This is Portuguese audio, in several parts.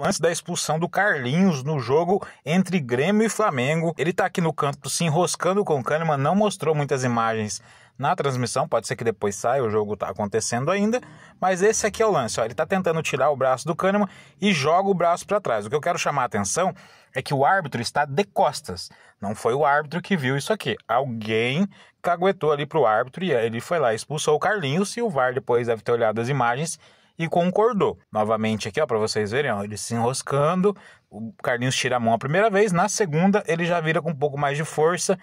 antes da expulsão do Carlinhos no jogo entre Grêmio e Flamengo. Ele está aqui no canto se enroscando com o Kahneman, não mostrou muitas imagens na transmissão, pode ser que depois saia, o jogo está acontecendo ainda, mas esse aqui é o lance, ó, ele está tentando tirar o braço do Kahneman e joga o braço para trás. O que eu quero chamar a atenção é que o árbitro está de costas. Não foi o árbitro que viu isso aqui. Alguém caguetou ali para o árbitro e ele foi lá expulsou o Carlinhos e o VAR depois deve ter olhado as imagens e concordou. Novamente aqui, ó, para vocês verem, ó, ele se enroscando, o Carlinhos tira a mão a primeira vez, na segunda ele já vira com um pouco mais de força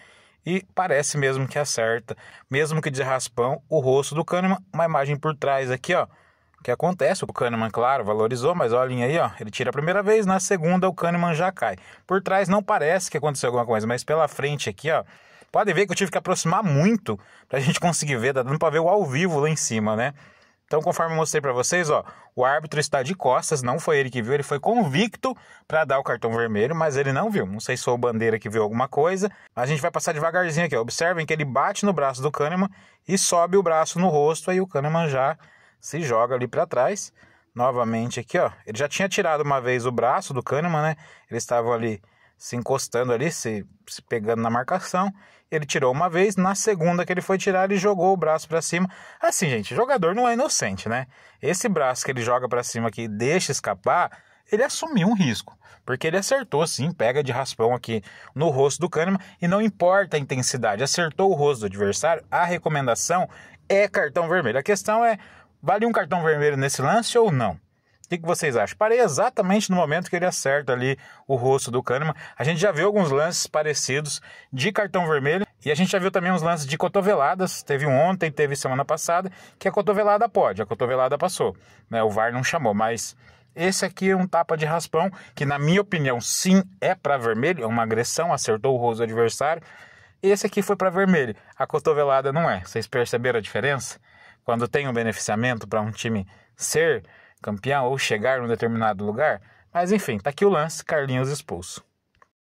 e parece mesmo que acerta, mesmo que de raspão, o rosto do Kahneman, uma imagem por trás aqui, ó, que acontece, o Kahneman, claro, valorizou, mas olhem aí, ó, ele tira a primeira vez, na segunda o Kahneman já cai. Por trás não parece que aconteceu alguma coisa, mas pela frente aqui, ó, podem ver que eu tive que aproximar muito para a gente conseguir ver, dá dando para ver o ao vivo lá em cima, né? Então, conforme eu mostrei para vocês, ó, o árbitro está de costas, não foi ele que viu, ele foi convicto para dar o cartão vermelho, mas ele não viu. Não sei se foi o Bandeira que viu alguma coisa. A gente vai passar devagarzinho aqui, ó. observem que ele bate no braço do Kahneman e sobe o braço no rosto, aí o Kahneman já se joga ali para trás. Novamente aqui, ó, ele já tinha tirado uma vez o braço do Kahneman, né? Ele estava ali se encostando ali, se, se pegando na marcação. Ele tirou uma vez, na segunda que ele foi tirar, ele jogou o braço para cima. Assim, gente, jogador não é inocente, né? Esse braço que ele joga para cima aqui, deixa escapar, ele assumiu um risco, porque ele acertou sim, pega de raspão aqui no rosto do Kahneman e não importa a intensidade, acertou o rosto do adversário, a recomendação é cartão vermelho. A questão é, vale um cartão vermelho nesse lance ou não? O que, que, vocês acham? Parei exatamente no momento que ele acerta ali o rosto do Kahneman. A gente já viu alguns lances parecidos de cartão vermelho e a gente já viu também uns lances de cotoveladas. Teve um ontem, teve semana passada, que a cotovelada pode, a cotovelada passou. Né? O VAR não chamou, mas esse aqui é um tapa de raspão, que na minha opinião sim é para vermelho, é uma agressão, acertou o rosto do adversário. Esse aqui foi para vermelho, a cotovelada não é. Vocês perceberam a diferença? Quando tem um beneficiamento para um time ser campeão ou chegar num determinado lugar. Mas enfim, tá aqui o lance, Carlinhos expulso.